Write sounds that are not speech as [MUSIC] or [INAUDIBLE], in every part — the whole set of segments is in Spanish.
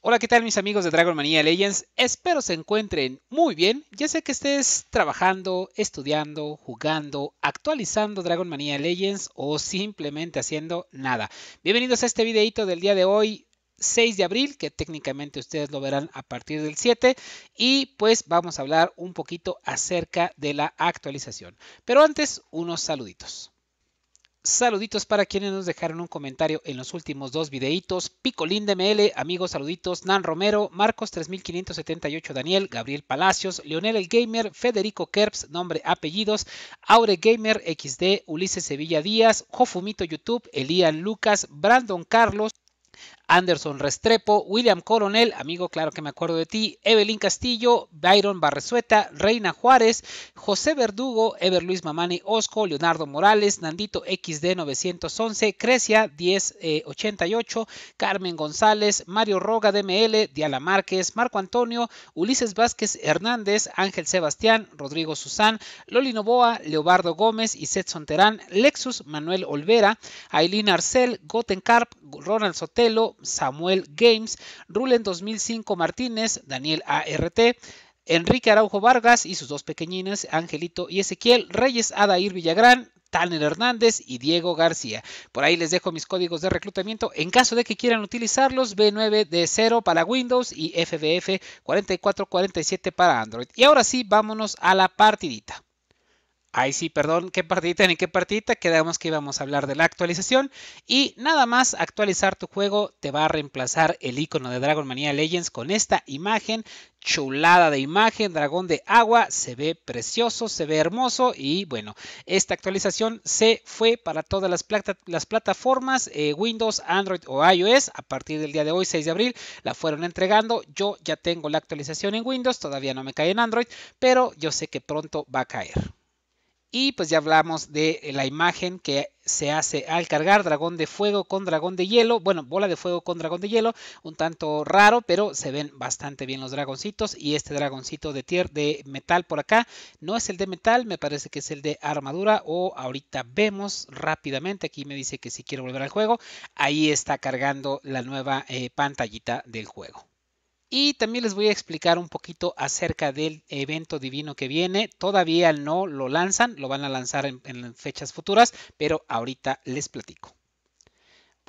Hola, ¿qué tal mis amigos de Dragon Mania Legends? Espero se encuentren muy bien. Ya sé que estés trabajando, estudiando, jugando, actualizando Dragon Mania Legends o simplemente haciendo nada. Bienvenidos a este videito del día de hoy, 6 de abril, que técnicamente ustedes lo verán a partir del 7. Y pues vamos a hablar un poquito acerca de la actualización. Pero antes, unos saluditos. Saluditos para quienes nos dejaron un comentario en los últimos dos videitos. Picolín ML, amigos, saluditos. Nan Romero, Marcos 3578 Daniel, Gabriel Palacios, Leonel el Gamer, Federico Kerps, nombre, apellidos, Aure Gamer XD, Ulises Sevilla Díaz, Jofumito YouTube, Elian Lucas, Brandon Carlos, Anderson Restrepo, William Coronel, amigo, claro que me acuerdo de ti, Evelyn Castillo, Byron Barresueta, Reina Juárez, José Verdugo, Ever Luis Mamani Osco, Leonardo Morales, Nandito XD911, Crecia 1088, eh, Carmen González, Mario Roga DML, Diala Márquez, Marco Antonio, Ulises Vázquez Hernández, Ángel Sebastián, Rodrigo Susán, Loli Novoa, Leobardo Gómez, y Iset Sonterán, Lexus, Manuel Olvera, Ailín Arcel, Gotencarp, Ronald Sotelo, Samuel Games, Rulen 2005 Martínez, Daniel ART, Enrique Araujo Vargas y sus dos pequeñines, Angelito y Ezequiel, Reyes Adair Villagrán, Tanner Hernández y Diego García. Por ahí les dejo mis códigos de reclutamiento en caso de que quieran utilizarlos, B9D0 para Windows y FBF 4447 para Android. Y ahora sí, vámonos a la partidita. Ay, sí, perdón, qué partidita ni qué partidita, quedamos que íbamos a hablar de la actualización. Y nada más actualizar tu juego, te va a reemplazar el icono de Dragon Mania Legends con esta imagen, chulada de imagen, dragón de agua, se ve precioso, se ve hermoso. Y bueno, esta actualización se fue para todas las, plataformas, eh, Windows, Android o iOS. A partir del día de hoy, 6 de abril, la fueron entregando. Yo ya tengo la actualización en Windows, todavía no me cae en Android, pero yo sé que pronto va a caer. Y pues ya hablamos de eh, la imagen que se hace al cargar dragón de fuego con dragón de hielo. Bueno, bola de fuego con dragón de hielo. Un tanto raro, pero se ven bastante bien los dragoncitos. Y este dragoncito de, tier, de metal por acá no es el de metal, me parece que es el de armadura. O ahorita vemos rápidamente. Aquí me dice que si quiero volver al juego, ahí está cargando la nueva eh, pantallita del juego. Y también les voy a explicar un poquito acerca del evento divino que viene. Todavía no lo lanzan, lo van a lanzar en, fechas futuras, pero ahorita les platico.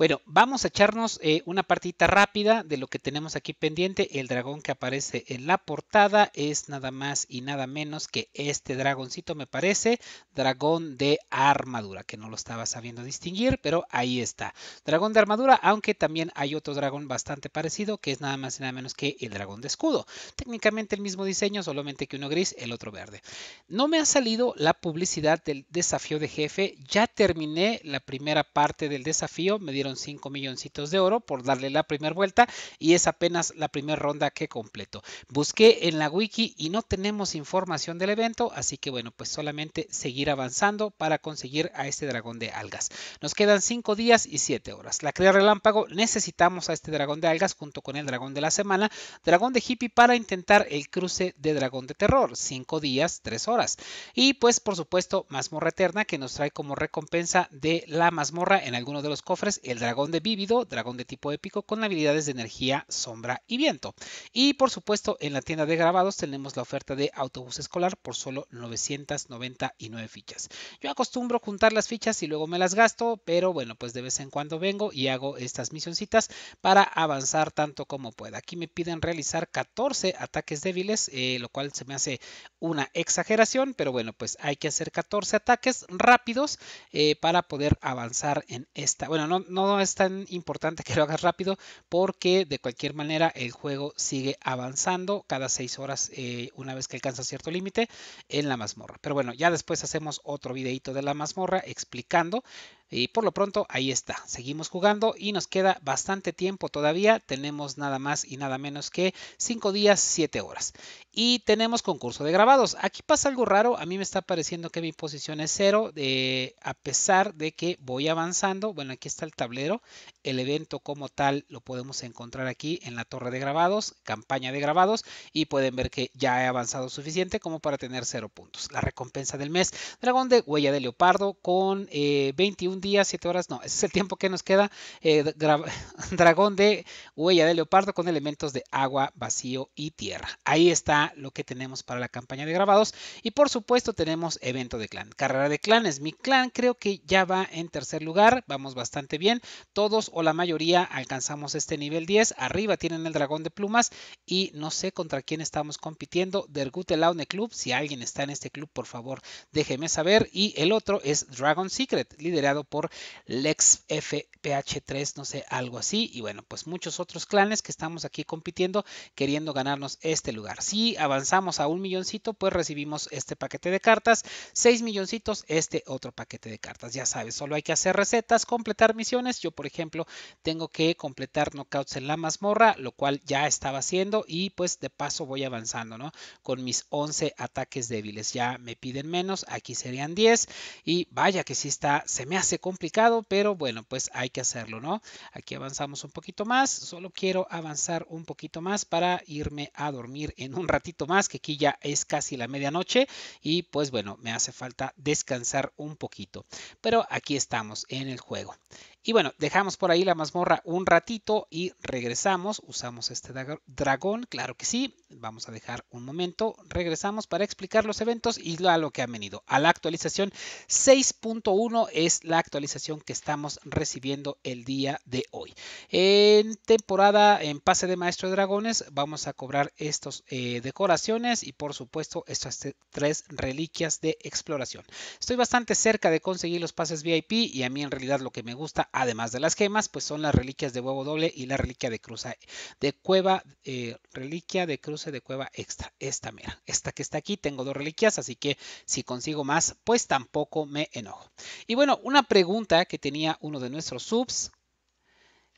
Bueno, vamos a echarnos eh, una partita rápida de lo que tenemos aquí pendiente. El dragón que aparece en la portada es nada más y nada menos que este dragoncito, me parece. Dragón de armadura, que no lo estaba sabiendo distinguir, pero ahí está. Dragón de armadura, aunque también hay otro dragón bastante parecido, que es nada más y nada menos que el dragón de escudo. Técnicamente el mismo diseño, solamente que uno gris, el otro verde. No me ha salido la publicidad del desafío de jefe. Ya terminé la primera parte del desafío. Me dieron 5 milloncitos de oro por darle la primera vuelta y es apenas la primera ronda que completo. Busqué en la wiki y no tenemos información del evento, así que bueno, pues solamente seguir avanzando para conseguir a este dragón de algas. Nos quedan 5 días y 7 horas. La crea relámpago necesitamos a este dragón de algas junto con el dragón de la semana, dragón de hippie para intentar el cruce de dragón de terror, 5 días, 3 horas. Y pues por supuesto mazmorra eterna que nos trae como recompensa de la mazmorra en alguno de los cofres el dragón de vívido, dragón de tipo épico con habilidades de energía, sombra y viento. Y por supuesto, en la tienda de grabados tenemos la oferta de autobús escolar por solo 999 fichas. Yo acostumbro juntar las fichas y luego me las gasto, pero bueno, pues de vez en cuando vengo y hago estas misioncitas para avanzar tanto como pueda. Aquí me piden realizar 14 ataques débiles, eh, lo cual se me hace una exageración, pero bueno, pues hay que hacer 14 ataques rápidos eh, para poder avanzar en esta. Bueno, no, no no es tan importante que lo hagas rápido porque de cualquier manera el juego sigue avanzando cada 6 horas eh, una vez que alcanza cierto límite en la mazmorra. Pero bueno, ya después hacemos otro videito de la mazmorra explicando y por lo pronto, ahí está. Seguimos jugando y nos queda bastante tiempo todavía. Tenemos nada más y nada menos que 5 días, 7 horas. Y tenemos concurso de grabados. Aquí pasa algo raro. A mí me está pareciendo que mi posición es cero a pesar de que voy avanzando. Bueno, aquí está el tablero. El evento como tal lo podemos encontrar aquí en la torre de grabados. Campaña de grabados. Y pueden ver que ya he avanzado suficiente como para tener 0 puntos. La recompensa del mes. Dragón de huella de leopardo con 21 eh, día, siete horas, no, ese es el tiempo que nos queda. Eh, [LAUGHS] dragón de huella de leopardo con elementos de agua, vacío y tierra. Ahí está lo que tenemos para la campaña de grabados. Y por supuesto tenemos evento de clan. Carrera de clanes. Mi clan creo que ya va en tercer lugar. Vamos bastante bien. Todos o la mayoría alcanzamos este nivel 10. Arriba tienen el dragón de plumas. Y no sé contra quién estamos compitiendo. Der Club. Si alguien está en este club, por favor, déjeme saber. Y el otro es Dragon Secret, liderado por Lex FPH3, no sé, algo así. Y bueno, pues muchos otros clanes que estamos aquí compitiendo queriendo ganarnos este lugar. Si avanzamos a un milloncito, pues recibimos este paquete de cartas, 6 milloncitos, este otro paquete de cartas. Ya sabes, solo hay que hacer recetas, completar misiones. Yo, por ejemplo, tengo que completar knockouts en la mazmorra, lo cual ya estaba haciendo y pues de paso voy avanzando, ¿no? Con mis 11 ataques débiles. Ya me piden menos, aquí serían 10 y vaya que si sí está, se me hace complicado, pero bueno, pues hay que hacerlo, ¿no? Aquí avanzamos un poquito más, solo quiero avanzar un poquito más para irme a dormir en un ratito más, que aquí ya es casi la medianoche y pues bueno, me hace falta descansar un poquito. Pero aquí estamos en el juego. Y bueno, dejamos por ahí la mazmorra un ratito y regresamos. Usamos este dragón, claro que sí. Vamos a dejar un momento. Regresamos para explicar los eventos y a lo que ha venido. A la actualización 6.1 es la actualización que estamos recibiendo el día de hoy. En temporada, en pase de maestro de dragones, vamos a cobrar estas eh, decoraciones y por supuesto estas tres reliquias de exploración. Estoy bastante cerca de conseguir los pases VIP y a mí en realidad lo que me gusta además de las gemas, pues son las reliquias de huevo doble y la reliquia de de cueva, eh, reliquia de cruce de cueva extra, esta mira esta que está aquí, tengo dos reliquias, así que si consigo más, pues tampoco me enojo. Y bueno, una pregunta que tenía uno de nuestros subs,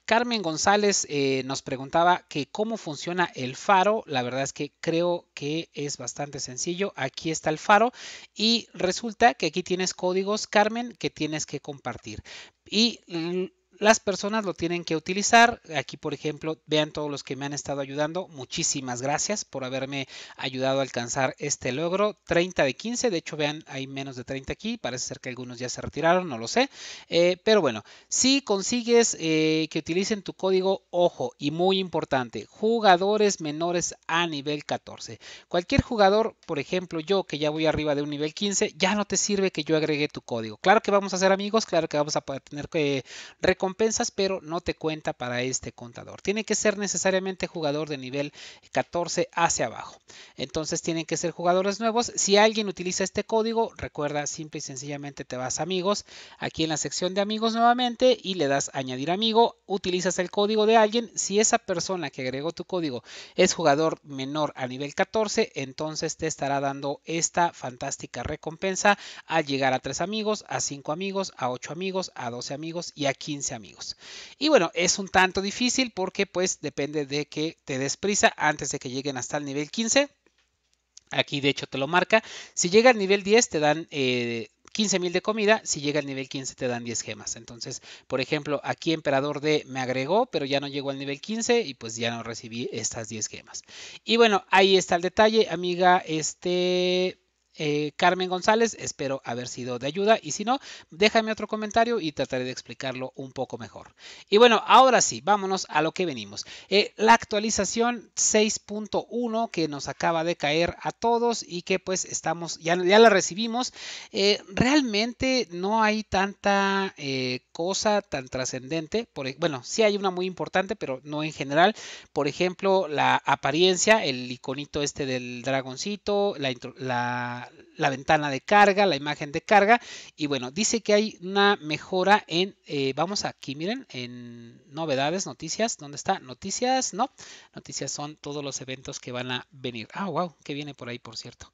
Carmen González eh, nos preguntaba que cómo funciona el faro. La verdad es que creo que es bastante sencillo. Aquí está el faro y resulta que aquí tienes códigos, Carmen, que tienes que compartir. Y mm, las personas lo tienen que utilizar. Aquí, por ejemplo, vean todos los que me han estado ayudando. Muchísimas gracias por haberme ayudado a alcanzar este logro. 30 de 15. De hecho, vean, hay menos de 30 aquí. Parece ser que algunos ya se retiraron, no lo sé. Eh, pero bueno, si consigues eh, que utilicen tu código, ojo, y muy importante, jugadores menores a nivel 14. Cualquier jugador, por ejemplo, yo que ya voy arriba de un nivel 15, ya no te sirve que yo agregue tu código. Claro que vamos a ser amigos, claro que vamos a tener que recomendar pero no te cuenta para este contador. Tiene que ser necesariamente jugador de nivel 14 hacia abajo. Entonces tienen que ser jugadores nuevos. Si alguien utiliza este código, recuerda, simple y sencillamente te vas a amigos, aquí en la sección de amigos nuevamente y le das añadir amigo, utilizas el código de alguien. Si esa persona que agregó tu código es jugador menor a nivel 14, entonces te estará dando esta fantástica recompensa al llegar a 3 amigos, a 5 amigos, a 8 amigos, a 12 amigos y a 15 amigos amigos. Y bueno, es un tanto difícil porque pues depende de que te des prisa antes de que lleguen hasta el nivel 15. Aquí de hecho te lo marca. Si llega al nivel 10 te dan eh, 15.000 de comida, si llega al nivel 15 te dan 10 gemas. Entonces, por ejemplo, aquí Emperador D me agregó, pero ya no llegó al nivel 15 y pues ya no recibí estas 10 gemas. Y bueno, ahí está el detalle, amiga, este eh, Carmen González, espero haber sido de ayuda y si no, déjame otro comentario y trataré de explicarlo un poco mejor. Y bueno, ahora sí, vámonos a lo que venimos. Eh, la actualización 6.1 que nos acaba de caer a todos y que pues estamos, ya, la recibimos, eh, realmente no hay tanta cosa tan trascendente, bueno, sí hay una muy importante, pero no en general, por ejemplo, la apariencia, el iconito este del dragoncito, la... la la, ventana de carga, la imagen de carga. Y bueno, dice que hay una mejora en, eh, vamos aquí, miren, en novedades, noticias. ¿Dónde está? Noticias, no. Noticias son todos los eventos que van a venir. Ah, wow, que viene por ahí, por cierto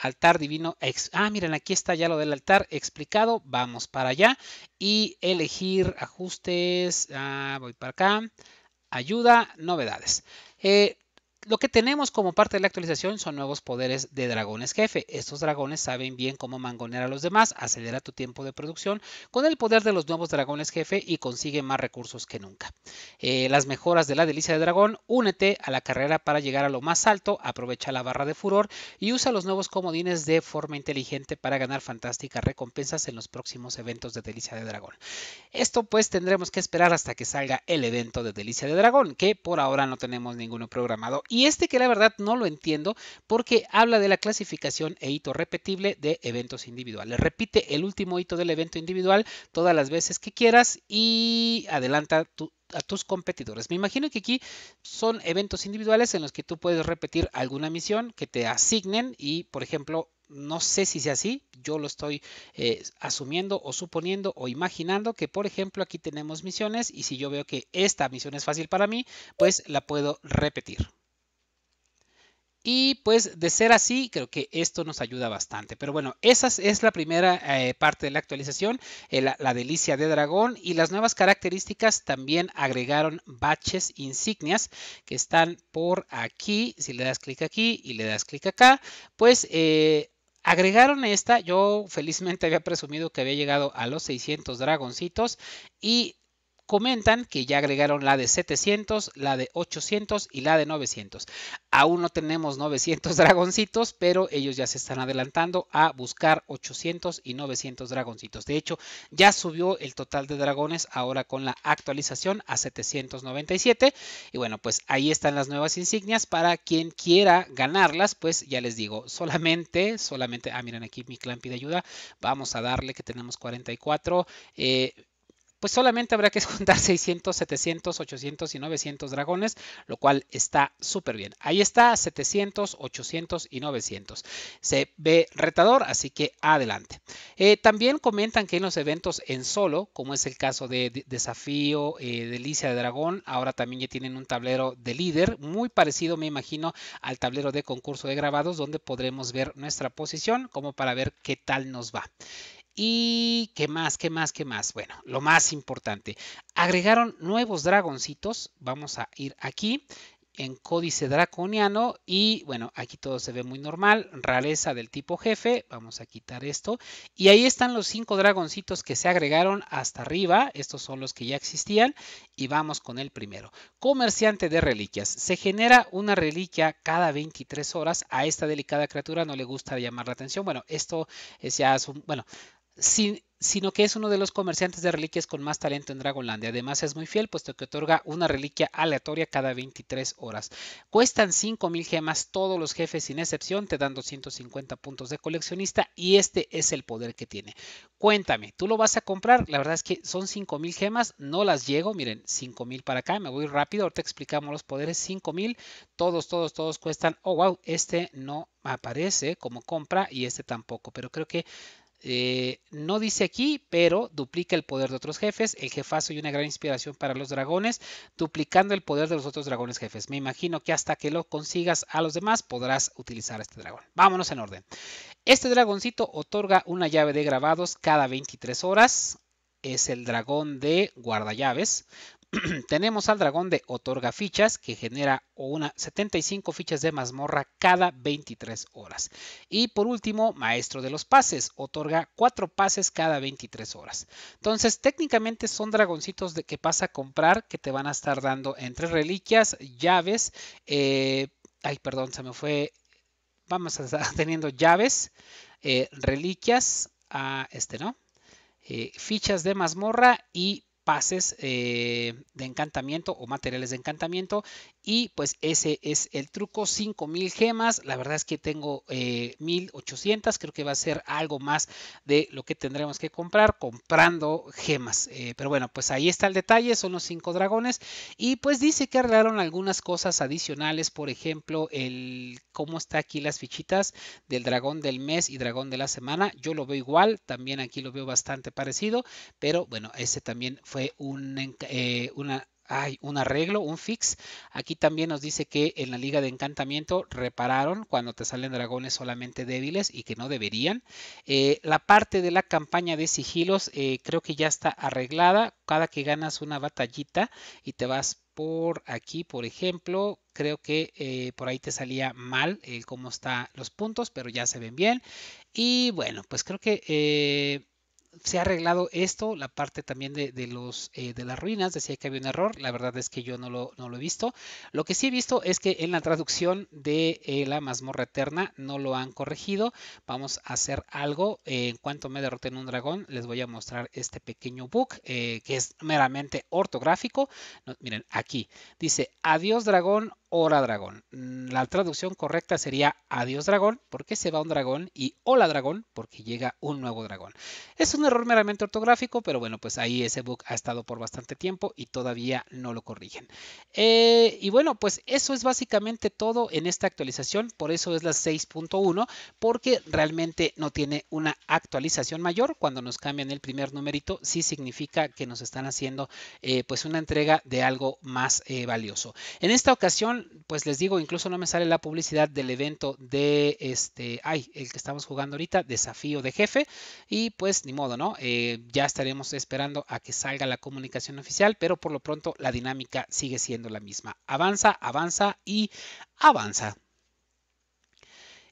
altar divino. Ex ah, miren, aquí está ya lo del altar explicado. Vamos para allá y elegir ajustes. Ah, voy para acá. Ayuda, novedades. Eh, lo que tenemos como parte de la actualización son nuevos poderes de dragones jefe. Estos dragones saben bien cómo mangonear a los demás, acelera tu tiempo de producción con el poder de los nuevos dragones jefe y consigue más recursos que nunca. Eh, las mejoras de la delicia de dragón, únete a la carrera para llegar a lo más alto, aprovecha la barra de furor y usa los nuevos comodines de forma inteligente para ganar fantásticas recompensas en los próximos eventos de delicia de dragón. Esto pues tendremos que esperar hasta que salga el evento de delicia de dragón, que por ahora no tenemos ninguno programado y este que la verdad no lo entiendo porque habla de la clasificación e hito repetible de eventos individuales. Repite el último hito del evento individual todas las veces que quieras y adelanta a tus competidores. Me imagino que aquí son eventos individuales en los que tú puedes repetir alguna misión que te asignen y, por ejemplo, no sé si sea así, yo lo estoy eh, asumiendo o suponiendo o imaginando que, por ejemplo, aquí tenemos misiones y si yo veo que esta misión es fácil para mí, pues la puedo repetir. Y pues de ser así, creo que esto nos ayuda bastante. Pero bueno, esa es la primera eh, parte de la actualización, eh, la, delicia de dragón. Y las nuevas características también agregaron baches insignias que están por aquí. Si le das clic aquí y le das clic acá, pues... Eh, agregaron esta, yo felizmente había presumido que había llegado a los 600 dragoncitos y Comentan que ya agregaron la de 700, la de 800 y la de 900. Aún no tenemos 900 [LAUGHS] dragoncitos, pero ellos ya se están adelantando a buscar 800 y 900 dragoncitos. De hecho, ya subió el total de dragones ahora con la actualización a 797. Y bueno, pues ahí están las nuevas insignias para quien quiera ganarlas. Pues ya les digo, solamente, solamente, ah, miren aquí mi clan pide ayuda. Vamos a darle que tenemos 44. Eh, pues solamente habrá que [LAUGHS] juntar 600, 700, 800 y 900 dragones, lo cual está súper bien. Ahí está, 700, 800 y 900. Se ve retador, así que adelante. Eh, también comentan que en los eventos en solo, como es el caso de, Desafío, eh, Delicia de Dragón, ahora también ya tienen un tablero de líder, muy parecido, me imagino, al tablero de concurso de grabados, donde podremos ver nuestra posición, como para ver qué tal nos va. Y qué más, qué más, qué más. Bueno, lo más importante. Agregaron nuevos dragoncitos. Vamos a ir aquí en códice draconiano y bueno, aquí todo se ve muy normal, Raleza del tipo jefe, vamos a quitar esto y ahí están los cinco dragoncitos que se agregaron hasta arriba, estos son los que ya existían y vamos con el primero. Comerciante de reliquias, se genera una reliquia cada 23 horas, a esta delicada criatura no le gusta llamar la atención, bueno, esto es ya, bueno, sino que es uno de los comerciantes de reliquias con más talento en Dragonlandia. Además es muy fiel, puesto que otorga una reliquia aleatoria cada 23 horas. Cuestan 5.000 gemas todos los jefes sin excepción, te dan 250 puntos de coleccionista y este es el poder que tiene. Cuéntame, ¿tú lo vas a comprar? La verdad es que son 5.000 gemas, no las llego, miren, 5.000 para acá, me voy rápido, ahorita explicamos los poderes, 5.000, todos, todos, todos cuestan, oh wow, este no aparece como compra y este tampoco, pero creo que eh, no dice aquí, pero duplica el poder de otros jefes, el jefazo y una gran inspiración para los dragones, duplicando el poder de los otros dragones jefes. Me imagino que hasta que lo consigas a los demás podrás utilizar este dragón. Vámonos en orden. Este dragoncito otorga una llave de grabados cada 23 horas. Es el dragón de guardallaves. [CLEARS THROAT] tenemos al dragón de otorga fichas que genera una 75 fichas de mazmorra cada 23 horas. Y por último, maestro de los pases, otorga 4 pases cada 23 horas. Entonces, técnicamente son dragoncitos de que vas a comprar que te van a estar dando entre reliquias, llaves, eh, ay, perdón, se me fue, vamos a estar [LAUGHS] teniendo llaves, eh, reliquias, a ah, este, ¿no? Eh, fichas de mazmorra y pases eh, de encantamiento o materiales de encantamiento y pues ese es el truco, 5000 gemas. La verdad es que tengo 1800, eh, creo que va a ser algo más de lo que tendremos que comprar comprando gemas. Eh, pero bueno, pues ahí está el detalle, son los 5 dragones. Y pues dice que arreglaron algunas cosas adicionales, por ejemplo, el cómo está aquí las fichitas del dragón del mes y dragón de la semana. Yo lo veo igual, también aquí lo veo bastante parecido, pero bueno, ese también fue un, eh, una hay un arreglo, un fix. Aquí también nos dice que en la liga de encantamiento repararon cuando te salen dragones solamente débiles y que no deberían. Eh, la parte de la campaña de sigilos eh, creo que ya está arreglada. Cada que ganas una batallita y te vas por aquí, por ejemplo, creo que eh, por ahí te salía mal cómo están los puntos, pero ya se ven bien. Y bueno, pues creo que se ha arreglado esto, la parte también de, los, eh, de las ruinas, decía que había un error, la verdad es que yo no lo, no lo he visto. Lo que sí he visto es que en la traducción de eh, la mazmorra eterna no lo han corregido. Vamos a hacer algo, eh, en cuanto me derroten un dragón, les voy a mostrar este pequeño book que es meramente ortográfico. miren, aquí dice, adiós dragón, Hola Dragón. Mm, la traducción correcta sería Adiós Dragón porque se va un dragón y Hola Dragón porque llega un nuevo dragón. Es una error meramente ortográfico, pero bueno, pues ahí ese bug ha estado por bastante tiempo y todavía no lo corrigen. Eh, y bueno, pues eso es básicamente todo en esta actualización, por eso es la 6.1, porque realmente no tiene una actualización mayor. Cuando nos cambian el primer numerito, sí significa que nos están haciendo eh, pues una entrega de algo más eh, valioso. En esta ocasión, pues les digo, incluso no me sale la publicidad del evento de este, ay, el que estamos jugando ahorita, desafío de jefe, y pues ni modo, eh, ya estaremos esperando a que salga la comunicación oficial, pero por lo pronto la dinámica sigue siendo la misma. Avanza, avanza y avanza.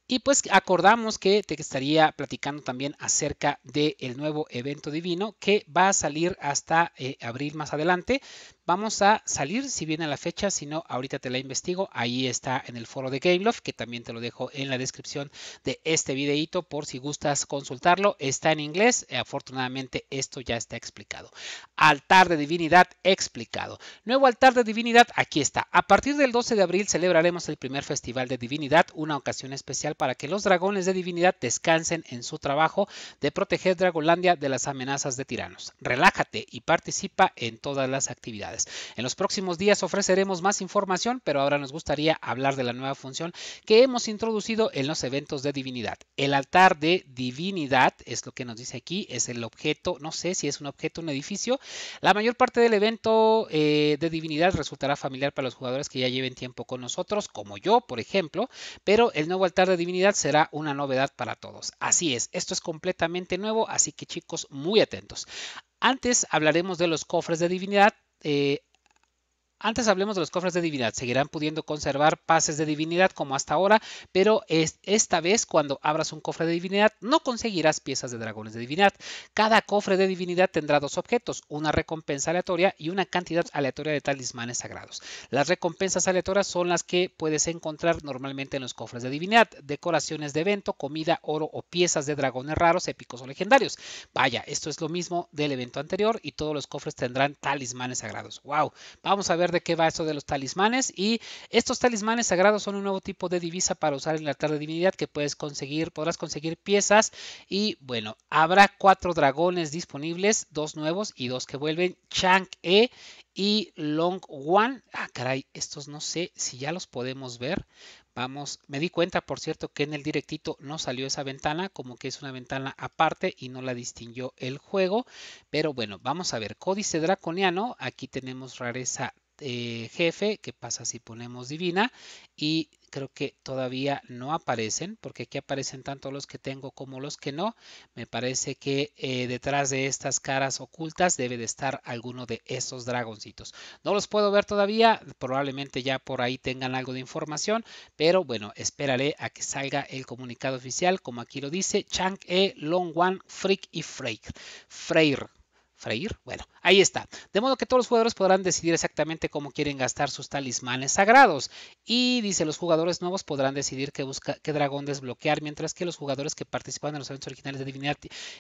Y pues acordamos que te estaría platicando también acerca del nuevo evento divino que va a salir hasta eh, abril más adelante. Vamos a salir, si viene la fecha, si no, ahorita te la investigo. Ahí está en el foro de Gameloft, que también te lo dejo en la descripción de este videito por si gustas consultarlo. Está en inglés, eh, afortunadamente esto ya está explicado. Altar de Divinidad explicado. Nuevo altar de Divinidad, aquí está. A partir del 12 de abril celebraremos el primer Festival de Divinidad, una ocasión especial para que los dragones de Divinidad descansen en su trabajo de proteger Dragolandia de las amenazas de tiranos. Relájate y participa en todas las actividades. En los próximos días ofreceremos más información, pero ahora nos gustaría hablar de la nueva función que hemos introducido en los eventos de divinidad. El altar de divinidad es lo que nos dice aquí, es el objeto, no sé si es un objeto, un edificio. La mayor parte del evento eh, de divinidad resultará familiar para los jugadores que ya lleven tiempo con nosotros, como yo, por ejemplo, pero el nuevo altar de divinidad será una novedad para todos. Así es, esto es completamente nuevo, así que chicos, muy atentos. Antes hablaremos de los cofres de divinidad, eh, Antes hablemos de los cofres de divinidad. Seguirán pudiendo conservar pases de divinidad como hasta ahora, pero esta vez cuando abras un cofre de divinidad no conseguirás piezas de dragones de divinidad. Cada cofre de divinidad tendrá dos objetos, una recompensa aleatoria y una cantidad aleatoria de talismanes sagrados. Las recompensas aleatorias son las que puedes encontrar normalmente en los cofres de divinidad, decoraciones de evento, comida, oro o piezas de dragones raros, épicos o legendarios. Vaya, esto es lo mismo del evento anterior y todos los cofres tendrán talismanes sagrados. ¡Wow! Vamos a ver de qué va esto de los talismanes. Y estos talismanes sagrados son un nuevo tipo de divisa para usar en la tarde de divinidad que puedes conseguir, podrás conseguir piezas. Y bueno, habrá cuatro dragones disponibles, dos nuevos y dos que vuelven, Chang-E y Long Wan. Ah, caray, estos no sé si ya los podemos ver. Vamos, me di cuenta, por cierto, que en el directito no salió esa ventana, como que es una ventana aparte y no la distinguió el juego. Pero bueno, vamos a ver, códice draconiano, aquí tenemos rareza eh, jefe, que pasa si ponemos divina, y creo que todavía no aparecen, porque aquí aparecen tanto los que tengo como los que no. Me parece que eh, detrás de estas caras ocultas debe de estar alguno de esos dragoncitos. No los puedo ver todavía, probablemente ya por ahí tengan algo de información, pero bueno, esperaré a que salga el comunicado oficial, como aquí lo dice, Chang E, Long Wan, Freak y Freir. Freir, freír. Bueno, ahí está. De modo que todos los jugadores podrán decidir exactamente cómo quieren gastar sus talismanes sagrados. Y dice, los jugadores nuevos podrán decidir qué, busca, qué dragón desbloquear, mientras que los jugadores que participan en los eventos originales de Divinidad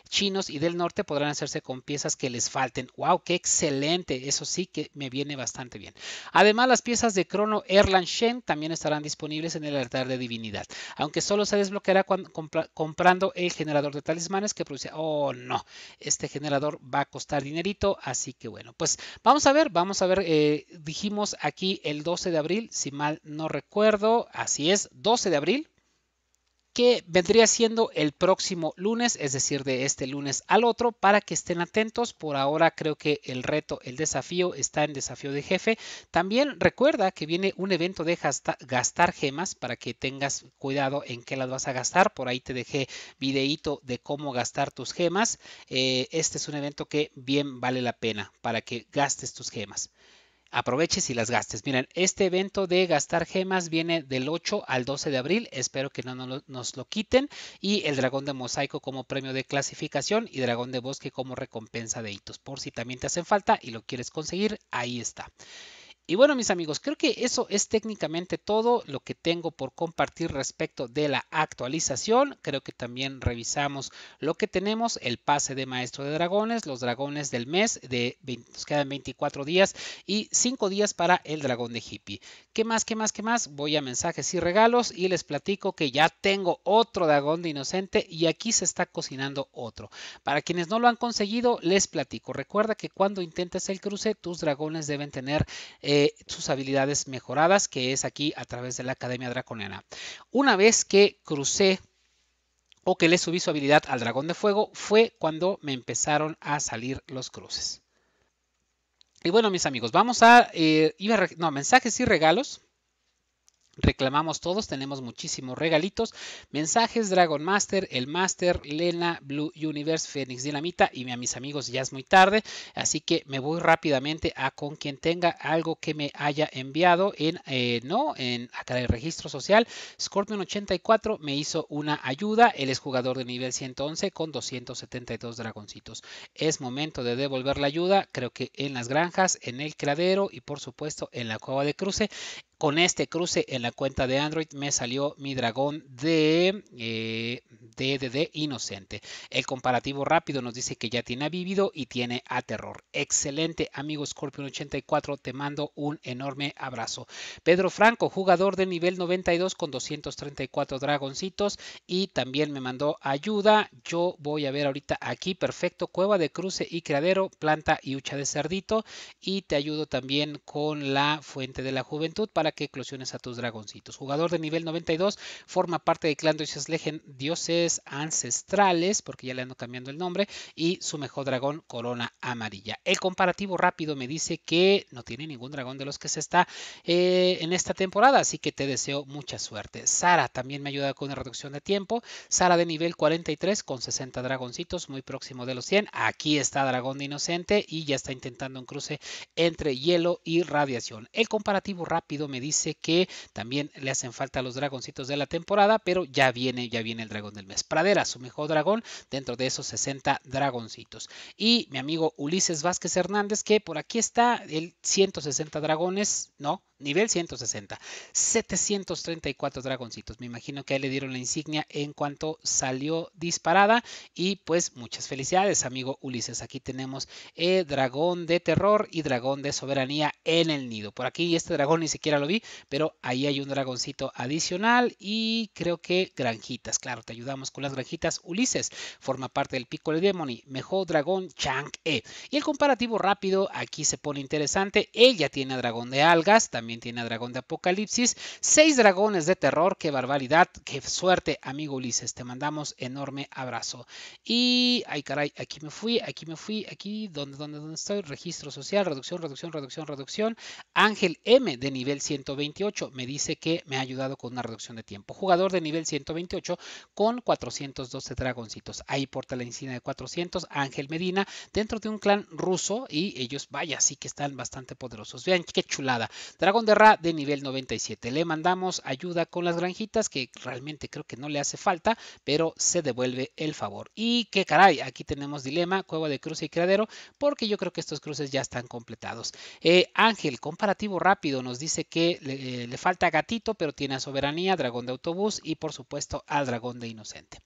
chinos y del norte podrán hacerse con piezas que les falten. ¡Wow! ¡Qué excelente! Eso sí que me viene bastante bien. Además, las piezas de Crono Erland Shen también estarán disponibles en el altar de Divinidad, aunque solo se desbloqueará comprando el generador de talismanes que produce... ¡Oh, no! Este generador va a costar dinerito. Así que bueno, pues vamos a ver, vamos a ver. Eh, dijimos aquí el 12 de abril, si mal no recuerdo. Así es, 12 de abril que vendría siendo el próximo lunes, es decir, de este lunes al otro, para que estén atentos. Por ahora creo que el reto, el desafío está en desafío de jefe. También recuerda que viene un evento de gastar gemas para que tengas cuidado en qué las vas a gastar. Por ahí te dejé videito de cómo gastar tus gemas. Eh, este es un evento que bien vale la pena para que gastes tus gemas aproveches y las gastes. Miren, este evento de gastar gemas viene del 8 al 12 de abril. Espero que no nos lo, quiten. Y el dragón de mosaico como premio de clasificación y dragón de bosque como recompensa de hitos. Por si también te hacen falta y lo quieres conseguir, ahí está. Y bueno, mis amigos, creo que eso es técnicamente todo lo que tengo por compartir respecto de la actualización. Creo que también revisamos lo que tenemos, el pase de Maestro de Dragones, los dragones del mes, de nos quedan 24 días y 5 días para el dragón de hippie. ¿Qué más, qué más, qué más? Voy a mensajes y regalos y les platico que ya tengo otro dragón de inocente y aquí se está cocinando otro. Para quienes no lo han conseguido, les platico. Recuerda que cuando intentes el cruce, tus dragones deben tener... Eh, sus habilidades mejoradas, que es aquí a través de la Academia Draconiana. Una vez que crucé o que le subí su habilidad al dragón de fuego fue cuando me empezaron a salir los cruces. Y bueno, mis amigos, vamos a... Eh, a no, mensajes y regalos. Reclamamos todos, tenemos muchísimos regalitos. Mensajes, Dragon Master, El Master, Lena, Blue Universe, Fénix Dinamita y a mis amigos ya es muy tarde. Así que me voy rápidamente a con quien tenga algo que me haya enviado en, eh, no, en acá el registro social. Scorpion84 me hizo una ayuda. Él es jugador de nivel 111 con 272 dragoncitos. Es momento de devolver la ayuda. Creo que en las granjas, en el cradero y por supuesto en la cueva de cruce con este cruce en la cuenta de Android me salió mi dragón de eh, DDD de inocente. El comparativo rápido nos dice que ya tiene a Vivido y tiene a Terror. Excelente, amigo Scorpion 84, te mando un enorme abrazo. Pedro Franco, jugador de nivel 92 con 234 dragoncitos y también me mandó ayuda. Yo voy a ver ahorita aquí, perfecto, cueva de cruce y criadero, planta y hucha de cerdito y te ayudo también con la fuente de la juventud que eclosiones a tus dragoncitos. Jugador de nivel 92, forma parte de clan dioses, legend, dioses ancestrales, porque ya le ando cambiando el nombre, y su mejor dragón, corona amarilla. El comparativo rápido me dice que no tiene ningún dragón de los que se está eh, en esta temporada, así que te deseo mucha suerte. Sara también me ayuda con la reducción de tiempo. Sara de nivel 43 con 60 dragoncitos, muy próximo de los 100. Aquí está Dragón de Inocente y ya está intentando un cruce entre hielo y radiación. El comparativo rápido me me dice que también le hacen falta los dragoncitos de la temporada, pero ya viene, ya viene el dragón del mes. Pradera, su mejor dragón dentro de esos 60 dragoncitos. Y mi amigo Ulises Vázquez Hernández, que por aquí está el 160 dragones, no, nivel 160, 734 dragoncitos. Me imagino que él le dieron la insignia en cuanto salió disparada. Y pues muchas felicidades, amigo Ulises. Aquí tenemos el eh, dragón de terror y dragón de soberanía en el nido. Por aquí este dragón ni siquiera lo vi, pero ahí hay un dragoncito adicional y creo que granjitas. Claro, te ayudamos con las granjitas. Ulises forma parte del pico de Demony, mejor dragón Chang-E. Y el comparativo rápido aquí se pone interesante. Ella tiene dragón de algas, también tiene dragón de apocalipsis, seis dragones de terror, qué barbaridad, qué suerte, amigo Ulises. Te mandamos enorme abrazo. Y, ay caray, aquí me fui, aquí me fui, aquí, ¿dónde, dónde, dónde estoy? Registro social, reducción, reducción, reducción, reducción. Ángel M de nivel 100 128. Me dice que me ha ayudado con una reducción de tiempo. Jugador de nivel 128 con 412 dragoncitos. Ahí porta la insignia de 400. Ángel Medina dentro de un clan ruso y ellos, vaya, sí que están bastante poderosos. Vean qué chulada. Dragón de Ra de nivel 97. Le mandamos ayuda con las granjitas que realmente creo que no le hace falta, pero se devuelve el favor. Y qué caray, aquí tenemos dilema, cueva de cruce y criadero, porque yo creo que estos cruces ya están completados. Eh, Ángel, comparativo rápido, nos dice que eh, le, falta Gatito, pero tiene a Soberanía, Dragón de Autobús y por supuesto al Dragón de Inocente.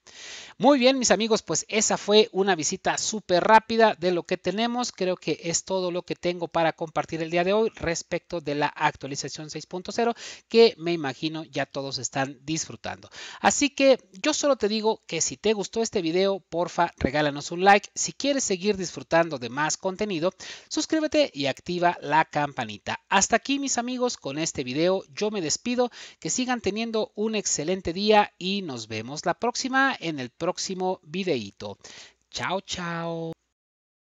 Muy bien, mis amigos, pues esa fue una visita súper rápida de lo que tenemos. Creo que es todo lo que tengo para compartir el día de hoy respecto de la actualización 6.0 que me imagino ya todos están disfrutando. Así que yo solo te digo que si te gustó este video, porfa, regálanos un like. Si quieres seguir disfrutando de más contenido, suscríbete y activa la campanita. Hasta aquí, mis amigos, con este este video. Yo me despido, que sigan teniendo un excelente día y nos vemos la próxima en el próximo videito Chao, chao.